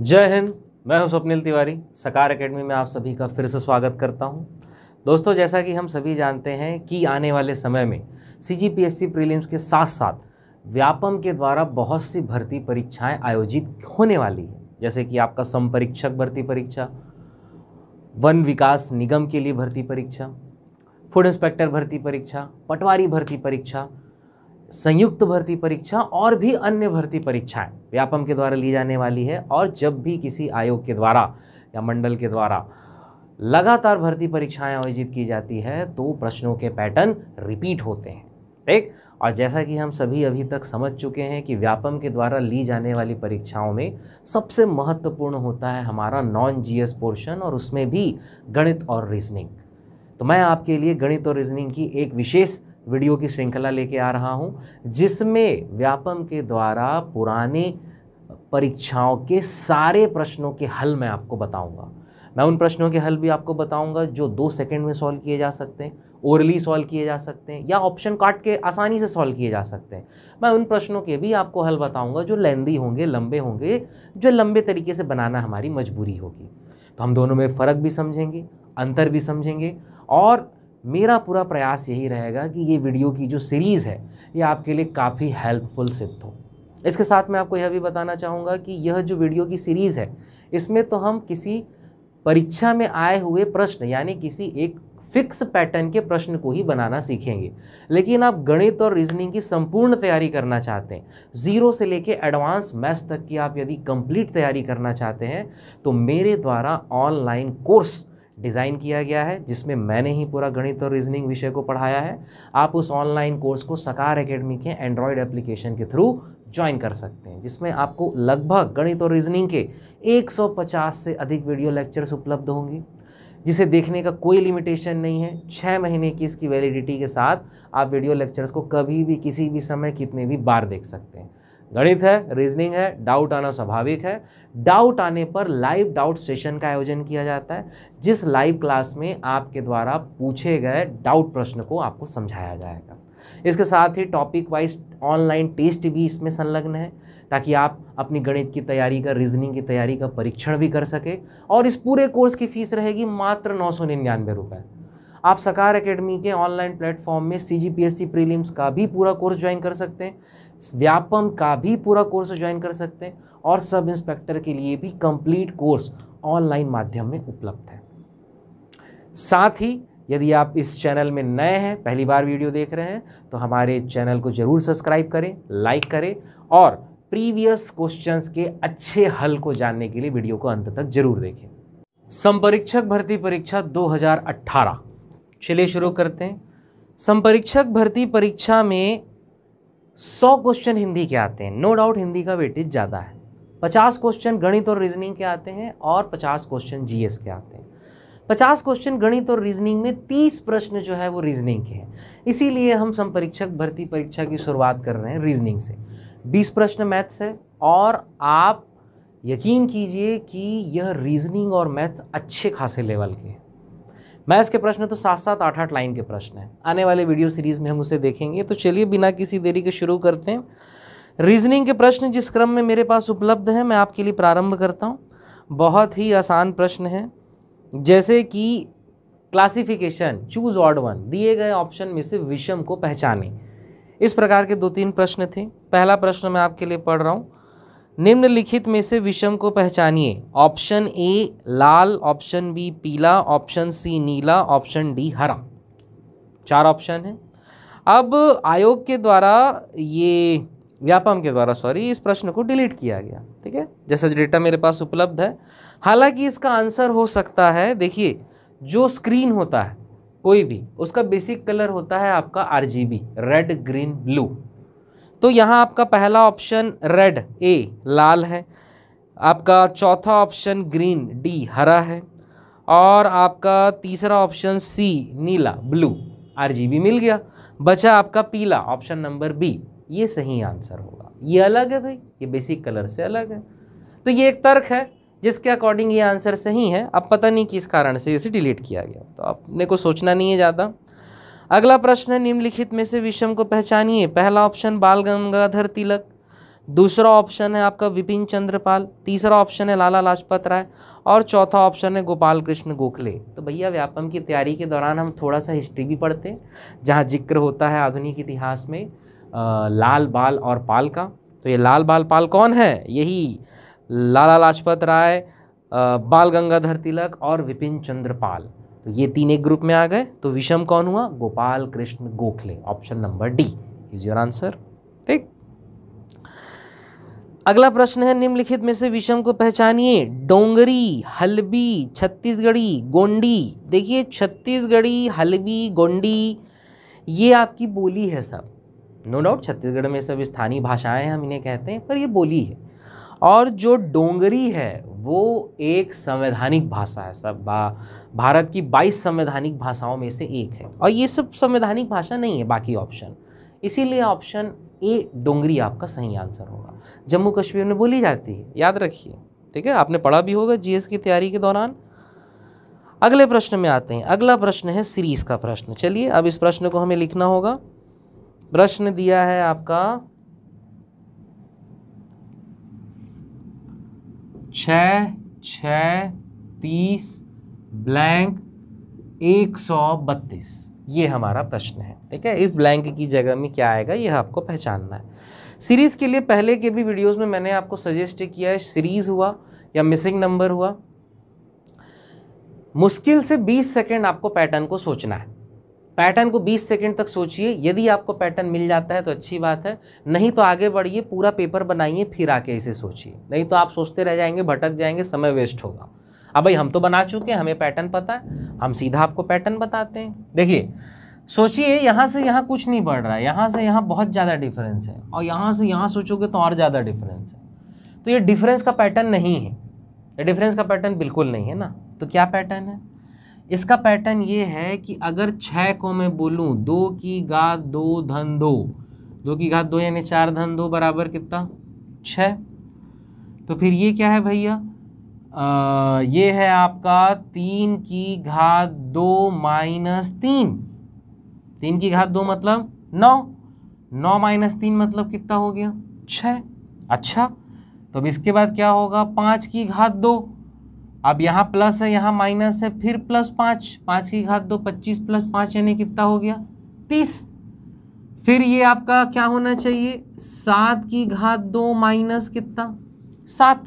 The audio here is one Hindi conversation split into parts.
जय हिंद मैं हूं स्वप्निल तिवारी सकार एकेडमी में आप सभी का फिर से स्वागत करता हूं दोस्तों जैसा कि हम सभी जानते हैं कि आने वाले समय में C G P S C prelims के साथ साथ व्यापम के द्वारा बहुत सी भर्ती परीक्षाएं आयोजित होने वाली है जैसे कि आपका संपरीक्षक भर्ती परीक्षा वन विकास निगम के लिए भर्ती परीक्षा फूड इंस्पेक्टर भर्ती परीक्षा पटवारी भर्ती परीक्षा संयुक्त भर्ती परीक्षा और भी अन्य भर्ती परीक्षाएं व्यापम के द्वारा ली जाने वाली है और जब भी किसी आयोग के द्वारा या मंडल के द्वारा लगातार भर्ती परीक्षाएं आयोजित की जाती है तो प्रश्नों के पैटर्न रिपीट होते हैं ठीक और जैसा कि हम सभी अभी तक समझ चुके हैं कि व्यापम के द्वारा ली जाने वाली परीक्षाओं में सबसे महत्वपूर्ण होता है हमारा नॉन जीएस पोर्शन और उसमें भी गणित और रीजनिंग तो मैं आपके लिए गणित और रीजनिंग की एक विशेष वीडियो की श्रृंखला लेके आ रहा हूँ जिसमें व्यापम के द्वारा पुराने परीक्षाओं के सारे प्रश्नों के हल मैं आपको बताऊँगा मैं उन प्रश्नों के हल भी आपको बताऊंगा जो दो सेकंड में सॉल्व किए जा सकते हैं ओरली सॉल्व किए जा सकते हैं या ऑप्शन काट के आसानी से सॉल्व किए जा सकते हैं मैं उन प्रश्नों के भी आपको हल बताऊंगा जो लेंदी होंगे लंबे होंगे जो लंबे तरीके से बनाना हमारी मजबूरी होगी तो हम दोनों में फ़र्क भी समझेंगे अंतर भी समझेंगे और मेरा पूरा प्रयास यही रहेगा कि ये वीडियो की जो सीरीज़ है ये आपके लिए काफ़ी हेल्पफुल सिद्ध हो इसके साथ मैं आपको यह भी बताना चाहूँगा कि यह जो वीडियो की सीरीज़ है इसमें तो हम किसी परीक्षा में आए हुए प्रश्न यानी किसी एक फिक्स पैटर्न के प्रश्न को ही बनाना सीखेंगे लेकिन आप गणित और रीजनिंग की संपूर्ण तैयारी करना चाहते हैं ज़ीरो से लेके एडवांस मैथ्स तक की आप यदि कंप्लीट तैयारी करना चाहते हैं तो मेरे द्वारा ऑनलाइन कोर्स डिज़ाइन किया गया है जिसमें मैंने ही पूरा गणित और रीजनिंग विषय को पढ़ाया है आप उस ऑनलाइन कोर्स को सकार एकेडमी के एंड्रॉयड एप्लीकेशन के थ्रू ज्वाइन कर सकते हैं जिसमें आपको लगभग गणित और रीजनिंग के 150 से अधिक वीडियो लेक्चर्स उपलब्ध होंगे जिसे देखने का कोई लिमिटेशन नहीं है छः महीने की इसकी वैलिडिटी के साथ आप वीडियो लेक्चर्स को कभी भी किसी भी समय कितने भी बार देख सकते हैं गणित है रीजनिंग है डाउट आना स्वाभाविक है डाउट आने पर लाइव डाउट सेशन का आयोजन किया जाता है जिस लाइव क्लास में आपके द्वारा पूछे गए डाउट प्रश्न को आपको समझाया जाएगा इसके साथ ही टॉपिक वाइज ऑनलाइन टेस्ट भी इसमें संलग्न है ताकि आप अपनी गणित की तैयारी का रीजनिंग की तैयारी का परीक्षण भी कर सके और इस पूरे कोर्स की फीस रहेगी मात्र नौ सौ निन्यानवे रुपये आप सकार एकेडमी के ऑनलाइन प्लेटफॉर्म में सी जी पी एस सी का भी पूरा कोर्स ज्वाइन कर सकते हैं व्यापम का भी पूरा कोर्स ज्वाइन कर सकते हैं और सब इंस्पेक्टर के लिए भी कंप्लीट कोर्स ऑनलाइन माध्यम में उपलब्ध है साथ ही यदि आप इस चैनल में नए हैं पहली बार वीडियो देख रहे हैं तो हमारे चैनल को ज़रूर सब्सक्राइब करें लाइक करें और प्रीवियस क्वेश्चंस के अच्छे हल को जानने के लिए वीडियो को अंत तक जरूर देखें संपरीक्षक भर्ती परीक्षा 2018 चलिए शुरू करते हैं संपरीक्षक भर्ती परीक्षा में सौ क्वेश्चन हिंदी के आते हैं नो डाउट हिंदी का वेटेज ज़्यादा है पचास क्वेश्चन गणित और रीजनिंग के आते हैं और पचास क्वेश्चन जी के आते हैं पचास क्वेश्चन गणित और रीजनिंग में तीस प्रश्न जो है वो रीजनिंग के हैं इसीलिए हम संपरीक्षक भर्ती परीक्षा की शुरुआत कर रहे हैं रीजनिंग से बीस प्रश्न मैथ्स है और आप यकीन कीजिए कि यह रीजनिंग और मैथ्स अच्छे खासे लेवल के हैं मैथ्स के प्रश्न तो सात सात आठ आठ लाइन के प्रश्न हैं आने वाले वीडियो सीरीज़ में हम उसे देखेंगे तो चलिए बिना किसी देरी के शुरू करते हैं रीजनिंग के प्रश्न जिस क्रम में मेरे पास उपलब्ध है मैं आपके लिए प्रारंभ करता हूँ बहुत ही आसान प्रश्न है जैसे कि क्लासिफिकेशन चूज ऑर्ड वन दिए गए ऑप्शन में से विषम को पहचाने इस प्रकार के दो तीन प्रश्न थे पहला प्रश्न मैं आपके लिए पढ़ रहा हूँ निम्नलिखित में से विषम को पहचानिए ऑप्शन ए लाल ऑप्शन बी पीला ऑप्शन सी नीला ऑप्शन डी हरा चार ऑप्शन है अब आयोग के द्वारा ये व्यापम के द्वारा सॉरी इस प्रश्न को डिलीट किया गया ठीक है जैसा डेटा मेरे पास उपलब्ध है हालांकि इसका आंसर हो सकता है देखिए जो स्क्रीन होता है कोई भी उसका बेसिक कलर होता है आपका आरजीबी रेड ग्रीन ब्लू तो यहाँ आपका पहला ऑप्शन रेड ए लाल है आपका चौथा ऑप्शन ग्रीन डी हरा है और आपका तीसरा ऑप्शन सी नीला ब्लू आरजीबी मिल गया बचा आपका पीला ऑप्शन नंबर बी ये सही आंसर होगा ये अलग है भाई ये बेसिक कलर से अलग है तो ये एक तर्क है जिसके अकॉर्डिंग ये आंसर सही है अब पता नहीं किस कारण से इसे डिलीट किया गया तो आपने को सोचना नहीं है ज़्यादा अगला प्रश्न है निम्नलिखित में से विषम को पहचानिए पहला ऑप्शन बाल गंगाधर तिलक दूसरा ऑप्शन है आपका विपिन चंद्रपाल तीसरा ऑप्शन है लाला लाजपत राय और चौथा ऑप्शन है गोपाल कृष्ण गोखले तो भैया व्यापम की तैयारी के दौरान हम थोड़ा सा हिस्ट्री भी पढ़ते हैं जहाँ जिक्र होता है आधुनिक इतिहास में आ, लाल बाल और पाल का तो ये लाल बाल पाल कौन है यही लाला लाजपत राय बाल गंगाधर तिलक और विपिन चंद्रपाल तो ये तीन एक ग्रुप में आ गए तो विषम कौन हुआ Gopal Krishna Gokhale option number D is your answer ठीक अगला प्रश्न है निम्नलिखित में से विषम को पहचानिए डोंगरी हलबी छत्तीसगढ़ी गोंडी देखिए छत्तीसगढ़ी हलबी गोंडी ये आपकी बोली है सब नो डाउट छत्तीसगढ़ में सब स्थानीय भाषाएं हम इन्हें कहते हैं पर ये बोली है और जो डोंगरी है वो एक संवैधानिक भाषा है सब भारत की 22 संवैधानिक भाषाओं में से एक है और ये सब संवैधानिक भाषा नहीं है बाकी ऑप्शन इसीलिए ऑप्शन ए डोंगरी आपका सही आंसर होगा जम्मू कश्मीर में बोली जाती है याद रखिए ठीक है आपने पढ़ा भी होगा जीएस की तैयारी के दौरान अगले प्रश्न में आते हैं अगला प्रश्न है सीरीज का प्रश्न चलिए अब इस प्रश्न को हमें लिखना होगा प्रश्न दिया है आपका छ छ तीस ब्लैंक एक सौ बत्तीस ये हमारा प्रश्न है ठीक है इस ब्लैंक की जगह में क्या आएगा यह आपको पहचानना है सीरीज़ के लिए पहले के भी वीडियोस में मैंने आपको सजेस्ट किया है सीरीज़ हुआ या मिसिंग नंबर हुआ मुश्किल से 20 सेकंड आपको पैटर्न को सोचना है पैटर्न को 20 सेकंड तक सोचिए यदि आपको पैटर्न मिल जाता है तो अच्छी बात है नहीं तो आगे बढ़िए पूरा पेपर बनाइए फिर आके इसे सोचिए नहीं तो आप सोचते रह जाएंगे भटक जाएंगे समय वेस्ट होगा अब भाई हम तो बना चुके हैं हमें पैटर्न पता है हम सीधा आपको पैटर्न बताते हैं देखिए सोचिए यहाँ से यहाँ कुछ नहीं बढ़ रहा है यहाँ से यहाँ बहुत ज़्यादा डिफरेंस है और यहाँ से यहाँ सोचोगे तो और ज़्यादा डिफरेंस है तो ये डिफरेंस का पैटर्न नहीं है ये डिफरेंस का पैटर्न बिल्कुल नहीं है ना तो क्या पैटर्न है इसका पैटर्न ये है कि अगर छः को मैं बोलूँ दो की घात दो धन दो दो की घात दो यानी चार धन दो बराबर कितना छ तो फिर ये क्या है भैया ये है आपका तीन की घात दो माइनस तीन तीन की घात दो मतलब नौ नौ माइनस तीन मतलब कितना हो गया छः अच्छा तो अब इसके बाद क्या होगा पाँच की घात दो अब यहाँ प्लस है यहाँ माइनस है फिर प्लस पाँच पाँच की घात दो पच्चीस प्लस पाँच यानी कितना हो गया तीस फिर ये आपका क्या होना चाहिए सात की घात दो माइनस कितना सात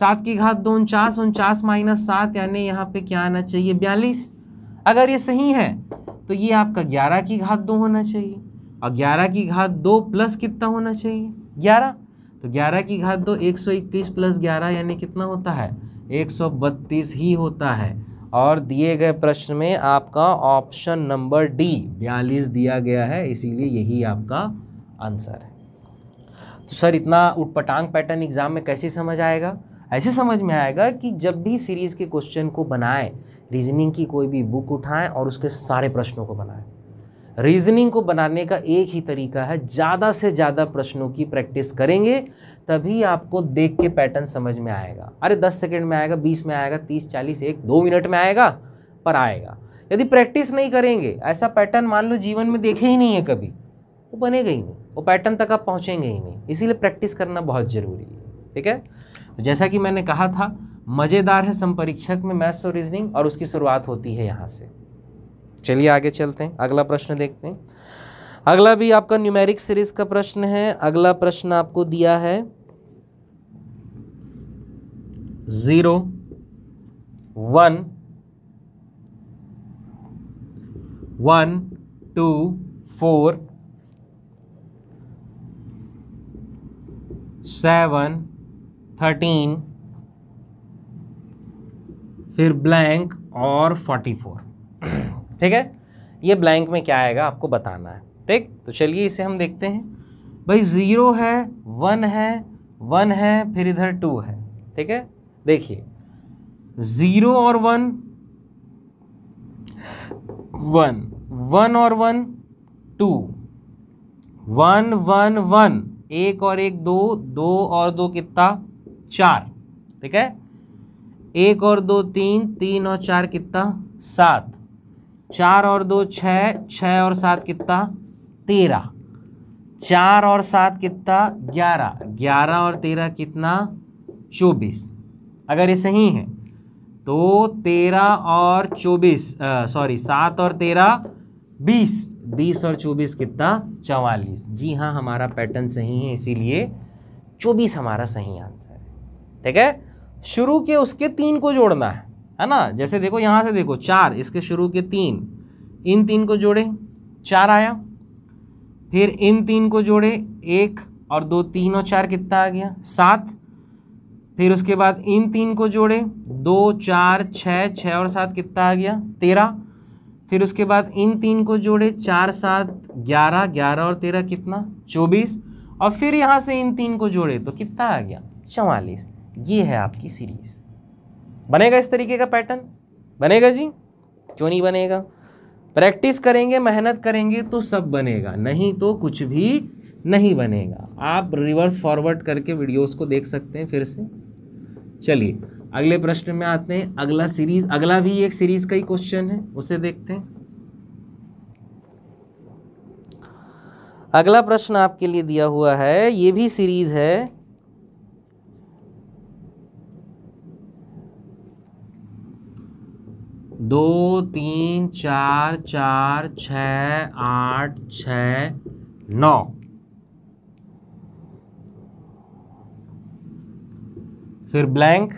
सात की घात दो उनचास उनचास माइनस सात यानी यहाँ पे क्या आना चाहिए बयालीस अगर ये सही है तो ये आपका ग्यारह की घात दो होना चाहिए और ग्यारह की घात दो प्लस कितना होना चाहिए ग्यारह तो ग्यारह की घात दो एक सौ इक्कीस प्लस ग्यारह यानी कितना होता है 132 ही होता है और दिए गए प्रश्न में आपका ऑप्शन नंबर डी बयालीस दिया गया है इसीलिए यही आपका आंसर है तो सर इतना उटपटांग पैटर्न एग्ज़ाम में कैसे समझ आएगा ऐसे समझ में आएगा कि जब भी सीरीज़ के क्वेश्चन को बनाएं रीजनिंग की कोई भी बुक उठाएं और उसके सारे प्रश्नों को बनाएं रीजनिंग को बनाने का एक ही तरीका है ज़्यादा से ज़्यादा प्रश्नों की प्रैक्टिस करेंगे तभी आपको देख के पैटर्न समझ में आएगा अरे 10 सेकंड में आएगा 20 में आएगा 30 40 एक दो मिनट में आएगा पर आएगा यदि प्रैक्टिस नहीं करेंगे ऐसा पैटर्न मान लो जीवन में देखे ही नहीं है कभी वो बनेगा ही नहीं वो पैटर्न तक आप पहुँचेंगे ही नहीं इसीलिए प्रैक्टिस करना बहुत ज़रूरी है ठीक है तो जैसा कि मैंने कहा था मज़ेदार है संपरीक्षक में मैथ्स और रीजनिंग और उसकी शुरुआत होती है यहाँ से चलिए आगे चलते हैं अगला प्रश्न देखते हैं अगला भी आपका न्यूमेरिक सीरीज का प्रश्न है अगला प्रश्न आपको दिया है zero one one two four seven thirteen फिर ब्लैंक और फोर्टी फोर ठीक है ये ब्लैंक में क्या आएगा आपको बताना है ठीक तो चलिए इसे हम देखते हैं भाई ज़ीरो है वन है वन है फिर इधर टू है ठीक है देखिए ज़ीरो और वन वन वन और one two one one one एक और एक दो दो और दो कितना चार ठीक है एक और दो तीन तीन और चार कितना सात चार और दो छः छः और सात कितना तेरह चार और सात कितना ग्यारह ग्यारह और तेरह कितना चौबीस अगर ये सही है तो तेरह और चौबीस सॉरी सात और तेरह बीस बीस और चौबीस कितना चवालीस जी हाँ हमारा पैटर्न सही है इसीलिए चौबीस हमारा सही आंसर है ठीक है शुरू के उसके तीन को जोड़ना है है ना जैसे देखो यहाँ से देखो चार इसके शुरू के तीन इन तीन को जोड़े चार आया फिर इन तीन को जोड़े एक और दो तीन और चार कितना आ गया सात फिर उसके बाद इन तीन को जोड़े दो चार छः छः और सात कितना आ गया तेरह फिर उसके बाद इन तीन को जोड़े चार सात ग्यारह ग्यारह और तेरह कितना चौबीस और फिर यहाँ से इन तीन को जोड़े तो कितना आ गया चवालीस ये है आपकी सीरीज़ बनेगा इस तरीके का पैटर्न बनेगा जी क्यों नहीं बनेगा प्रैक्टिस करेंगे मेहनत करेंगे तो सब बनेगा नहीं तो कुछ भी नहीं बनेगा आप रिवर्स फॉरवर्ड करके वीडियोस को देख सकते हैं फिर से चलिए अगले प्रश्न में आते हैं अगला सीरीज अगला भी एक सीरीज का ही क्वेश्चन है उसे देखते हैं अगला प्रश्न आपके लिए दिया हुआ है ये भी सीरीज है दो तीन चार चार छ आठ छ नौ फिर ब्लैंक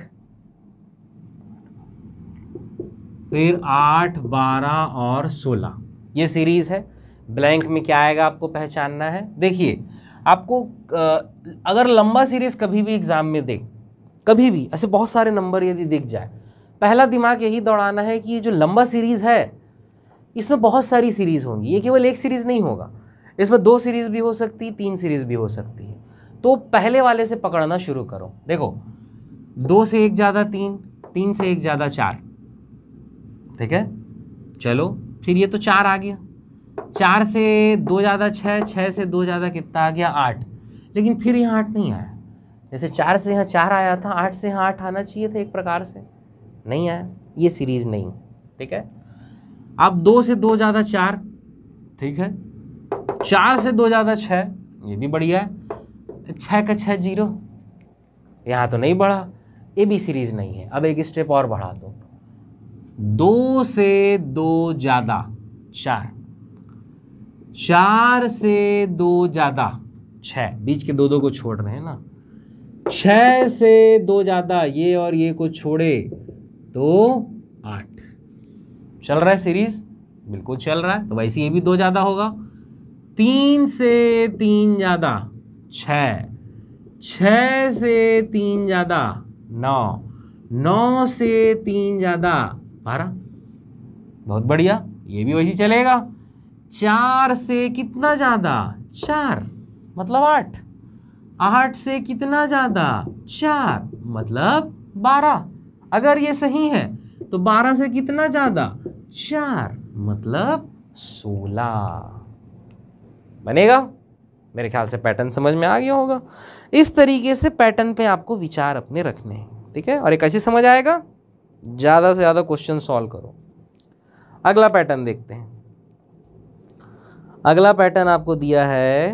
फिर आठ बारह और सोलह ये सीरीज़ है ब्लैंक में क्या आएगा आपको पहचानना है देखिए आपको अगर लंबा सीरीज़ कभी भी एग्ज़ाम में दे कभी भी ऐसे बहुत सारे नंबर यदि दिख जाए पहला दिमाग यही दौड़ाना है कि ये जो लंबा सीरीज़ है इसमें बहुत सारी सीरीज़ होंगी ये केवल एक सीरीज़ नहीं होगा इसमें दो सीरीज़ भी हो सकती तीन सीरीज़ भी हो सकती है तो पहले वाले से पकड़ना शुरू करो देखो दो से एक ज़्यादा तीन तीन से एक ज़्यादा चार ठीक है चलो फिर ये तो चार आ गया चार से दो ज़्यादा छः छः से दो ज़्यादा कितना आ गया आठ लेकिन फिर यहाँ आठ नहीं आया जैसे चार से यहाँ चार आया था आठ से यहाँ आठ आना चाहिए था एक प्रकार से नहीं आया ये सीरीज नहीं ठीक है अब दो से दो ज़्यादा चार ठीक है चार से दो ज़्यादा छ ये भी बढ़िया है छः का छः जीरो यहाँ तो नहीं बढ़ा ये भी सीरीज़ नहीं है अब एक स्टेप और बढ़ा दो दो से दो ज़्यादा चार चार से दो ज़्यादा छ बीच के दो दो को छोड़ रहे हैं ना छ से दो ज़्यादा ये और ये को छोड़े दो आठ चल रहा है सीरीज बिल्कुल चल रहा है तो वैसे ये भी दो ज़्यादा होगा तीन से तीन ज़्यादा छ छः से तीन ज़्यादा नौ नौ से तीन ज़्यादा बारह बहुत बढ़िया ये भी वैसे चलेगा चार से कितना ज़्यादा चार मतलब आठ आठ से कितना ज़्यादा चार मतलब बारह अगर ये सही है तो बारह से कितना ज़्यादा चार मतलब सोलह बनेगा मेरे ख्याल से पैटर्न समझ में आ गया होगा इस तरीके से पैटर्न पे आपको विचार अपने रखने हैं ठीक है और एक ऐसे समझ आएगा ज़्यादा से ज़्यादा क्वेश्चन सॉल्व करो अगला पैटर्न देखते हैं अगला पैटर्न आपको दिया है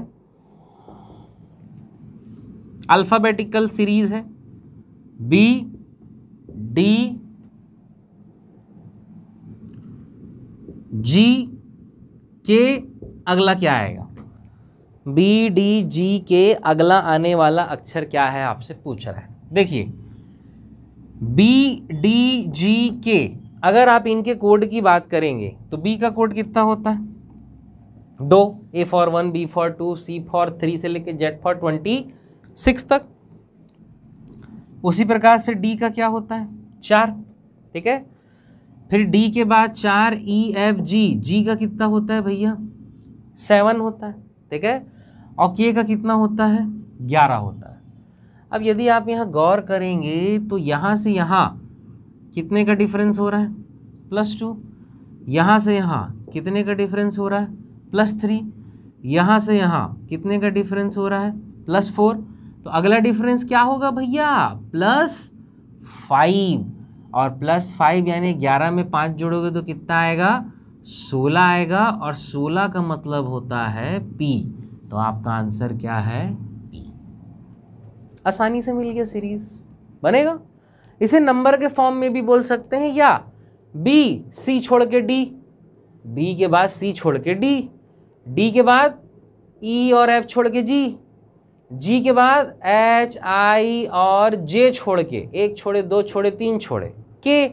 अल्फ़ाबेटिकल सीरीज़ है बी डी जी के अगला क्या आएगा बी डी जी के अगला आने वाला अक्षर क्या है आपसे पूछ रहा है देखिए बी डी जी के अगर आप इनके कोड की बात करेंगे तो बी का कोड कितना होता है दो A for one B for two C for three से लेकर जेड फॉर ट्वेंटी सिक्स तक उसी प्रकार से डी का क्या होता है चार ठीक है फिर डी के बाद चार ई एफ जी जी का कितना होता है भैया सेवन होता है ठीक है और के का कितना होता है ग्यारह होता है अब यदि आप यहाँ गौर करेंगे तो यहाँ से यहाँ कितने का डिफरेंस हो रहा है प्लस टू यहाँ से यहाँ कितने का डिफरेंस हो रहा है प्लस थ्री यहाँ से यहाँ कितने का डिफरेंस हो रहा है प्लस फोर तो अगला डिफरेंस क्या होगा भैया प्लस फाइव और प्लस फाइव यानी ग्यारह में पाँच जोड़ोगे तो कितना आएगा सोलह आएगा और सोलह का मतलब होता है पी तो आपका आंसर क्या है पी आसानी से मिल गया सीरीज बनेगा इसे नंबर के फॉर्म में भी बोल सकते हैं या बी सी छोड़ के डी बी के बाद सी छोड़ के डी डी के बाद ई e और एफ छोड़ के जी जी के बाद एच आई और जे छोड़ के एक छोड़े दो छोड़े तीन छोड़े के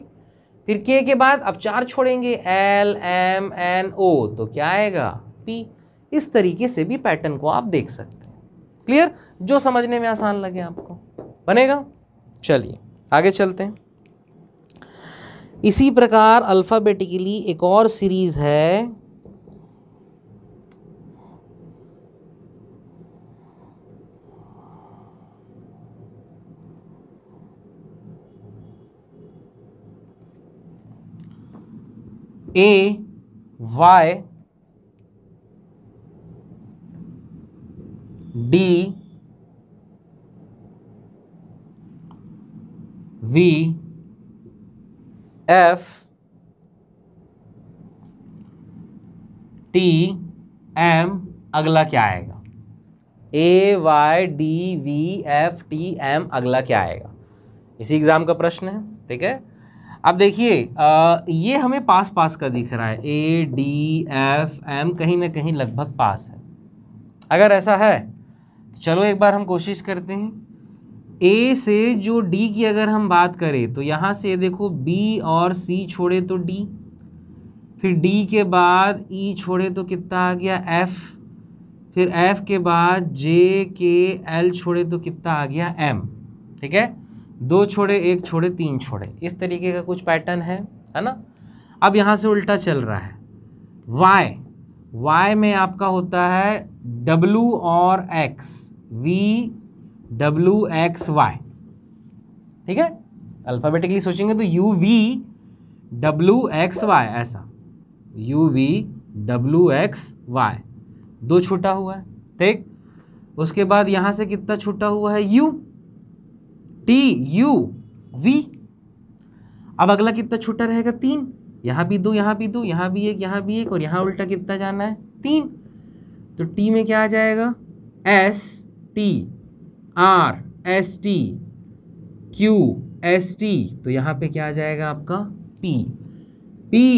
फिर के के बाद अब चार छोड़ेंगे एल एम एन ओ तो क्या आएगा पी इस तरीके से भी पैटर्न को आप देख सकते हैं क्लियर जो समझने में आसान लगे आपको बनेगा चलिए आगे चलते हैं इसी प्रकार अल्फ़ाबेटिकली एक और सीरीज़ है A Y D V F T M अगला क्या आएगा A Y D V F T M अगला क्या आएगा इसी एग्ज़ाम का प्रश्न है ठीक है अब देखिए ये हमें पास पास का दिख रहा है ए डी एफ एम कहीं ना कहीं लगभग पास है अगर ऐसा है तो चलो एक बार हम कोशिश करते हैं ए से जो डी की अगर हम बात करें तो यहाँ से देखो बी और सी छोड़े तो डी फिर डी के बाद ई e छोड़े तो कितना आ गया एफ फिर एफ के बाद जे के एल छोड़े तो कितना आ गया एम ठीक है दो छोड़े एक छोड़े तीन छोड़े इस तरीके का कुछ पैटर्न है है ना अब यहाँ से उल्टा चल रहा है वाई वाई में आपका होता है डब्लू और X V W X Y ठीक है अल्फ़ाबेटिकली सोचेंगे तो U V W X Y ऐसा U V W X Y दो छोटा हुआ है ठीक उसके बाद यहाँ से कितना छोटा हुआ है यू टी यू वी अब अगला कितना छोटा रहेगा तीन यहाँ भी दो यहाँ भी दो यहाँ भी एक यहाँ भी एक और यहाँ उल्टा कितना जाना है तीन तो टी में क्या आ जाएगा S T R S T Q S T तो यहाँ पे क्या आ जाएगा आपका P P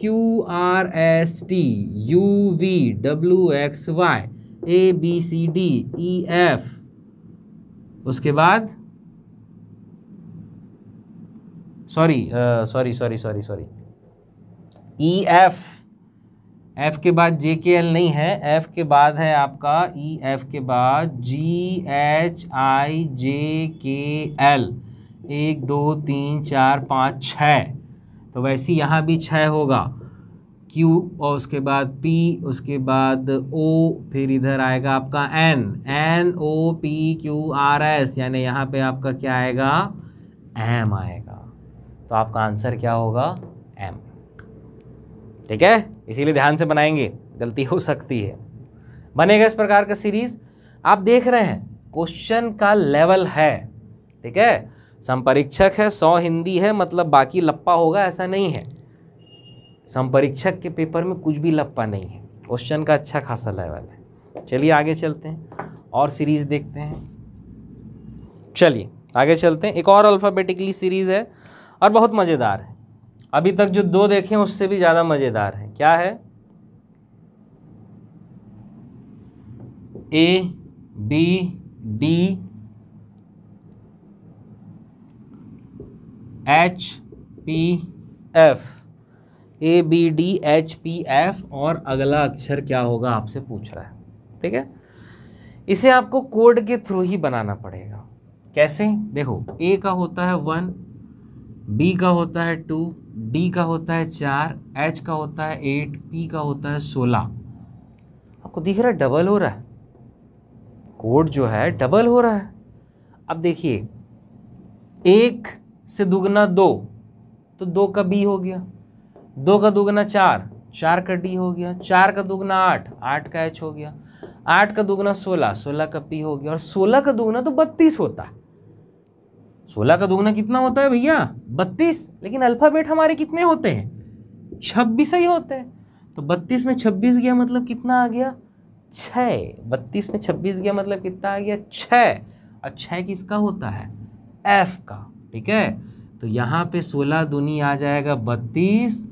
Q R S T U V W X Y A B C D E F उसके बाद sorry sorry sorry sorry sorry E F F के बाद जे के एल नहीं है एफ के बाद है आपका ई e एफ के बाद जी एच आई जे के एल एक दो तीन चार पाँच छः तो वैसे यहाँ भी छः होगा क्यू और उसके बाद पी उसके बाद ओ फिर इधर आएगा आपका N N O P Q R S यानी यहाँ पे आपका क्या आएगा एम आएगा तो आपका आंसर क्या होगा एम ठीक है इसीलिए ध्यान से बनाएंगे गलती हो सकती है बनेगा इस प्रकार का सीरीज आप देख रहे हैं क्वेश्चन का लेवल है ठीक है संपरीक्षक है सौ हिंदी है मतलब बाकी लप्पा होगा ऐसा नहीं है संपरीक्षक के पेपर में कुछ भी लप्पा नहीं है क्वेश्चन का अच्छा खासा लेवल है चलिए आगे चलते हैं और सीरीज़ देखते हैं चलिए आगे चलते हैं एक और अल्फ़ाबेटिकली सीरीज़ है और बहुत मज़ेदार है अभी तक जो दो देखे हैं उससे भी ज़्यादा मज़ेदार है क्या है A B D H P F A B D H P F और अगला अक्षर क्या होगा आपसे पूछ रहा है ठीक है इसे आपको कोड के थ्रू ही बनाना पड़ेगा कैसे देखो ए का होता है वन बी का होता है टू डी का होता है चार एच का होता है एट पी का होता है सोलह आपको दिख रहा है डबल हो रहा है कोड जो है डबल हो रहा है अब देखिए एक से दुगना दो तो दो का बी हो गया दो का दुगना चार चार का डी हो गया चार का दुगना आठ आठ का एच हो गया आठ का दुगना सोलह सोलह का पी हो गया और सोलह का दुगना तो बत्तीस होता है सोलह का दोगुना कितना होता है भैया बत्तीस लेकिन अल्फ़ाबेट हमारे कितने होते हैं छब्बीस ही होते हैं तो बत्तीस में छब्बीस गया मतलब कितना आ गया छः बत्तीस में छब्बीस गया मतलब कितना आ गया छः और छः किसका होता है एफ का ठीक है तो यहाँ पे सोलह दूनी आ जाएगा बत्तीस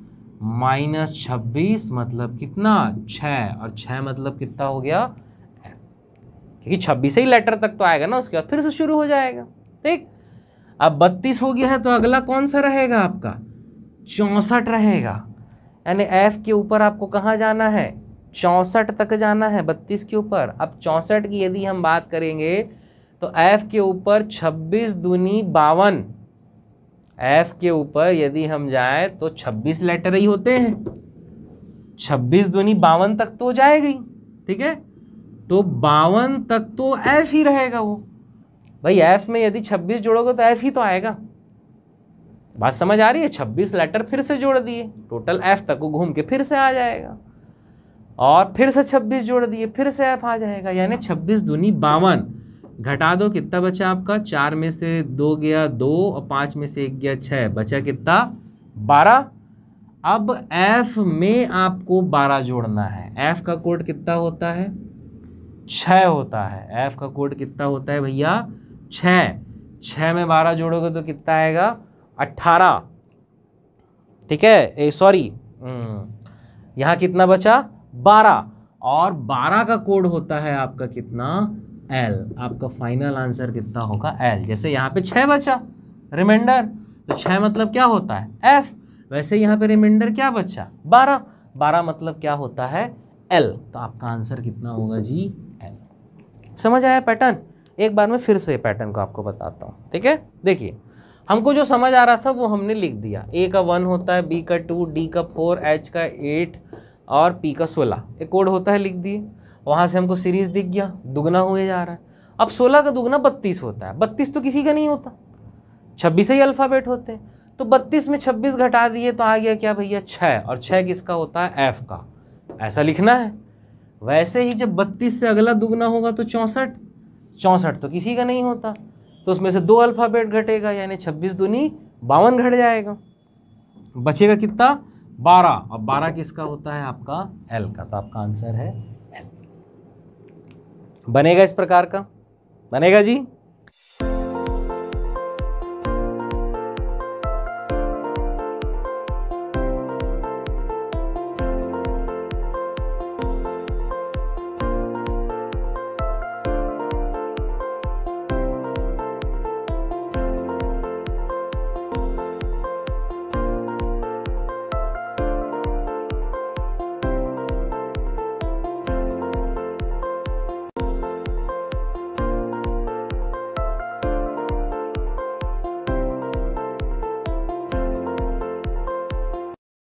माइनस छब्बीस मतलब कितना छः और छः मतलब कितना हो गया एफ क्योंकि छब्बीस ही लेटर तक तो आएगा ना उसके बाद फिर से शुरू हो जाएगा ठीक अब बत्तीस हो गया है तो अगला कौन सा रहेगा आपका चौंसठ रहेगा यानी एफ के ऊपर आपको कहाँ जाना है चौंसठ तक जाना है बत्तीस के ऊपर अब चौंसठ की यदि हम बात करेंगे तो एफ़ के ऊपर छब्बीस दूनी बावन एफ़ के ऊपर यदि हम जाए तो छब्बीस लेटर ही होते हैं छब्बीस दूनी बावन तक तो जाएगी ठीक है तो बावन तक तो एफ़ ही रहेगा वो भाई एफ़ में यदि छब्बीस जोड़ोगे तो एफ़ ही तो आएगा बात समझ आ रही है छब्बीस लेटर फिर से जोड़ दिए टोटल एफ़ तक वो घूम के फिर से आ जाएगा और फिर से छब्बीस जोड़ दिए फिर से एफ़ आ जाएगा यानी छब्बीस दूनी बावन घटा दो कितना बचा आपका चार में से दो गया दो और पाँच में से एक गया छः बचा कितना बारह अब एफ़ में आपको बारह जोड़ना है एफ़ का कोड कितना होता है छः होता है एफ़ का कोड कितना होता है भैया छः छः में बारह जोड़ोगे तो कितना आएगा अट्ठारह ठीक है सॉरी हम्म। यहाँ कितना बचा बारह और बारह का कोड होता है आपका कितना एल आपका फाइनल आंसर कितना होगा एल जैसे यहाँ पे छः बचा रिमाइंडर तो छः मतलब क्या होता है एफ वैसे यहाँ पे रिमाइंडर क्या बचा बारह बारह मतलब क्या होता है एल तो आपका आंसर कितना होगा जी एल समझ आया पैटर्न एक बार मैं फिर से पैटर्न को आपको बताता हूँ ठीक है देखिए हमको जो समझ आ रहा था वो हमने लिख दिया ए का वन होता है बी का टू डी का फोर एच का एट और पी का सोलह एक कोड होता है लिख दिए वहाँ से हमको सीरीज़ दिख गया दुगना हुए जा रहा है अब सोलह का दुगना बत्तीस होता है बत्तीस तो किसी का नहीं होता छब्बीस ही अल्फ़ाबेट होते हैं तो बत्तीस में छब्बीस घटा दिए तो आ गया क्या भैया छः और छः किसका होता है एफ़ का ऐसा लिखना है वैसे ही जब बत्तीस से अगला दुगना होगा तो चौंसठ चौंसठ तो किसी का नहीं होता तो उसमें से दो अल्फ़ाबेट घटेगा यानी छब्बीस दूनी बावन घट जाएगा बचेगा कितना बारह और बारह किसका होता है आपका एल का तो आपका आंसर है एल बनेगा इस प्रकार का बनेगा जी